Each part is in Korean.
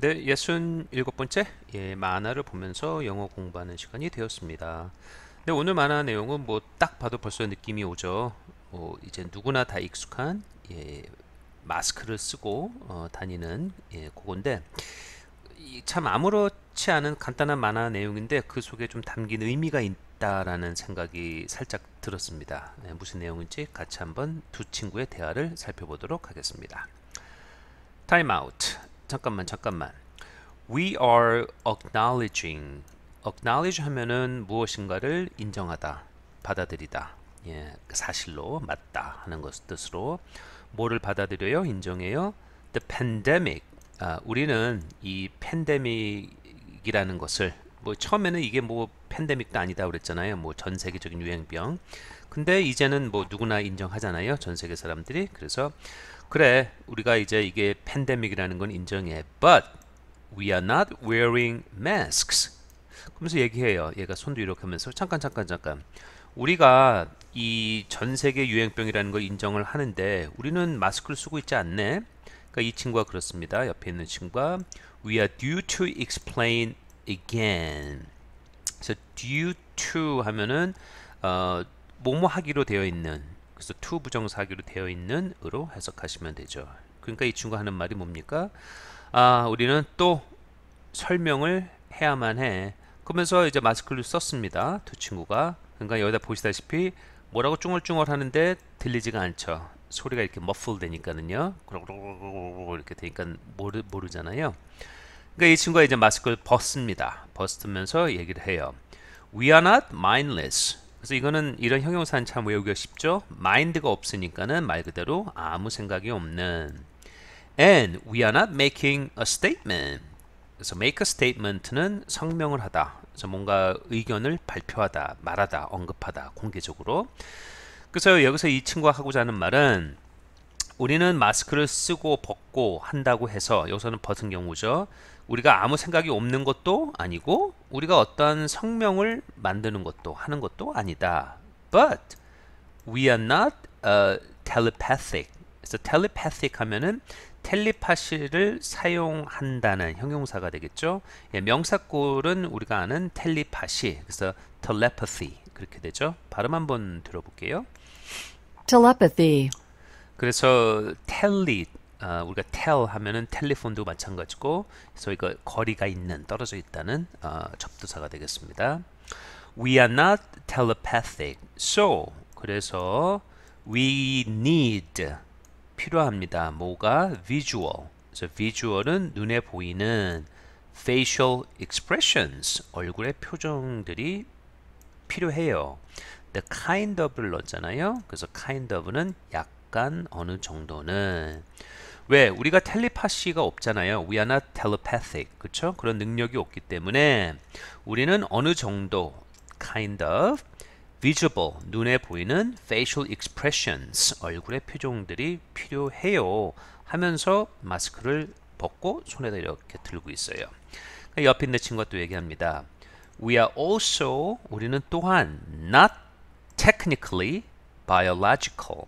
네, 예순 일곱 번째 예, 만화를 보면서 영어 공부하는 시간이 되었습니다. 네, 오늘 만화 내용은 뭐 딱 봐도 벌써 느낌이 오죠. 뭐 이제 누구나 다 익숙한 예, 마스크를 쓰고 어, 다니는 예, 그건데 참 아무렇지 않은 간단한 만화 내용인데 그 속에 좀 담긴 의미가 있다라는 생각이 살짝 들었습니다. 네, 무슨 내용인지 같이 한번 두 친구의 대화를 살펴보도록 하겠습니다. 타임아 e o 잠깐만 잠깐만 we are acknowledging acknowledge 하면은 무엇인가를 인정하다 받아들이다 예, 그 사실로 맞다 하는 것 뜻으로 뭐를 받아들여요 인정해요 the pandemic 아, 우리는 이 팬데믹이라는 것을 뭐 처음에는 이게 뭐 팬데믹도 아니다 그랬잖아요. 뭐 전 세계적인 유행병. 근데 이제는 뭐 누구나 인정하잖아요. 전 세계 사람들이. 그래서 그래 우리가 이제 이게 팬데믹이라는 건 인정해. But we are not wearing masks. 그러면서 얘기해요. 얘가 손도 이렇게 하면서 잠깐 잠깐 잠깐. 우리가 이 전 세계 유행병이라는 걸 인정을 하는데 우리는 마스크를 쓰고 있지 않네. 그러니까 이 친구가 그렇습니다. 옆에 있는 친구가 we are due to explain again. 그래 due to 하면은 어, 뭐뭐 하기로 되어 있는 그래서 to 부정사 기로 되어 있는 으로 해석하시면 되죠. 그러니까 이 친구가 하는 말이 뭡니까? 아, 우리는 또 설명을 해야만 해. 그러면서 이제 마스크를 썼습니다. 두 친구가. 그러니까 여기다 보시다시피 뭐라고 쭝얼쭝얼 하는데 들리지가 않죠. 소리가 이렇게 머플 되니까는요. 그러고 이렇게 되니까 모르, 모르잖아요. 그러니까 이 친구가 이제 마스크를 벗습니다. 벗으면서 얘기를 해요. We are not mindless. 그래서 이거는 이런 형용사는 참 외우기가 쉽죠. mind가 없으니까는 말 그대로 아무 생각이 없는. And we are not making a statement. 그래서 make a statement는 성명을 하다. 그래서 뭔가 의견을 발표하다, 말하다, 언급하다, 공개적으로. 그래서 여기서 이 친구가 하고자 하는 말은 우리는 마스크를 쓰고 벗고 한다고 해서 여기서는 벗은 경우죠. 우리가 아무 생각이 없는 것도 아니고 우리가 어떠한 성명을 만드는 것도 하는 것도 아니다. But we are not u uh, telepathic. 그래 telepathic 하면은 텔리파시를 사용한다는 형용사가 되겠죠. 예, 명사골은 우리가 아는 텔리파시, 그래서 telepathy 그렇게 되죠. 발음 한번 들어볼게요. telepathy 그래서 텔리 어, 우리가 tell 하면은 텔레폰도 마찬가지고 저희가 그 거리가 있는 떨어져 있다는 어, 접두사가 되겠습니다. We are not telepathic. So 그래서 we need 필요합니다. 뭐가 visual. 그래서 visual은 눈에 보이는 facial expressions 얼굴의 표정들이 필요해요. The kind of를 넣었잖아요. 그래서 kind of는 약 약간 어느 정도는 왜 우리가 텔레파시가 없잖아요. We are not telepathic. 그렇 그런 능력이 없기 때문에 우리는 어느 정도 kind of visible 눈에 보이는 facial expressions 얼굴의 표정들이 필요해요. 하면서 마스크를 벗고 손에다 이렇게 들고 있어요. 그 옆에 있는 친구가 또 얘기합니다. We are also 우리는 또한 not technically biological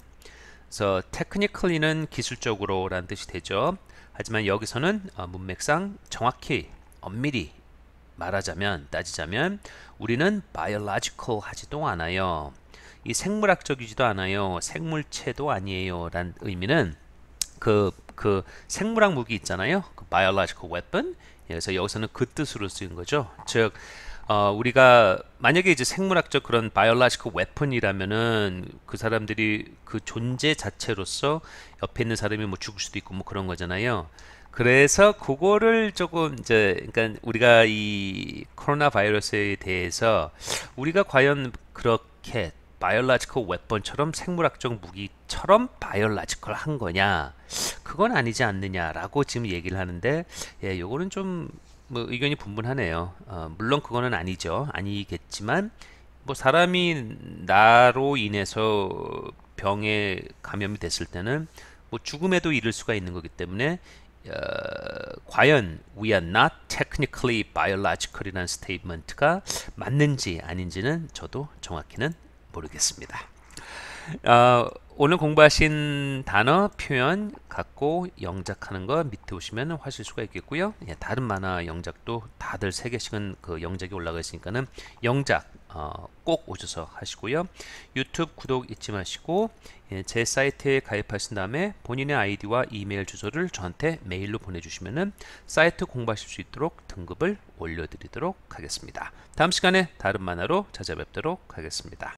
그래서 테크니컬리는 기술적으로 라는 뜻이 되죠. 하지만 여기서는 어, 문맥상 정확히 엄밀히 말하자면 따지자면 우리는 biological 하지도 않아요. 이 생물학적이지도 않아요. 생물체도 아니에요. 라는 의미는 그, 그 생물학 무기 있잖아요. 그 biological weapon. 그래서 여기서는 그 뜻으로 쓰인 거죠. 즉, 어, 우리가 만약에 이제 생물학적 그런 바이올라시코 웨폰이라면은 그 사람들이 그 존재 자체로서 옆에 있는 사람이 뭐 죽을 수도 있고 뭐 그런 거잖아요. 그래서 그거를 조금 이제 그러니까 우리가 이 코로나 바이러스에 대해서 우리가 과연 그렇게 바이올라지컬 웹번처럼 생물학적 무기처럼 바이올라지컬 한 거냐 그건 아니지 않느냐라고 지금 얘기를 하는데 예 요거는 좀뭐 의견이 분분하네요. 어, 물론 그거는 아니죠. 아니겠지만 뭐 사람이 나로 인해서 병에 감염이 됐을 때는 뭐 죽음에도 이를 수가 있는 거기 때문에 어, 과연 we are not technically biological이라는 스테이먼트가 맞는지 아닌지는 저도 정확히는 모르겠습니다. 어, 오늘 공부하신 단어, 표현 갖고 영작하는 거 밑에 오시면 하실 수가 있겠고요. 예, 다른 만화 영작도 다들 3개씩은 그 영작이 올라가 있으니까는 영작 어, 꼭 오셔서 하시고요. 유튜브 구독 잊지 마시고 예, 제 사이트에 가입하신 다음에 본인의 아이디와 이메일 주소를 저한테 메일로 보내주시면은 사이트 공부하실 수 있도록 등급을 올려드리도록 하겠습니다. 다음 시간에 다른 만화로 찾아뵙도록 하겠습니다.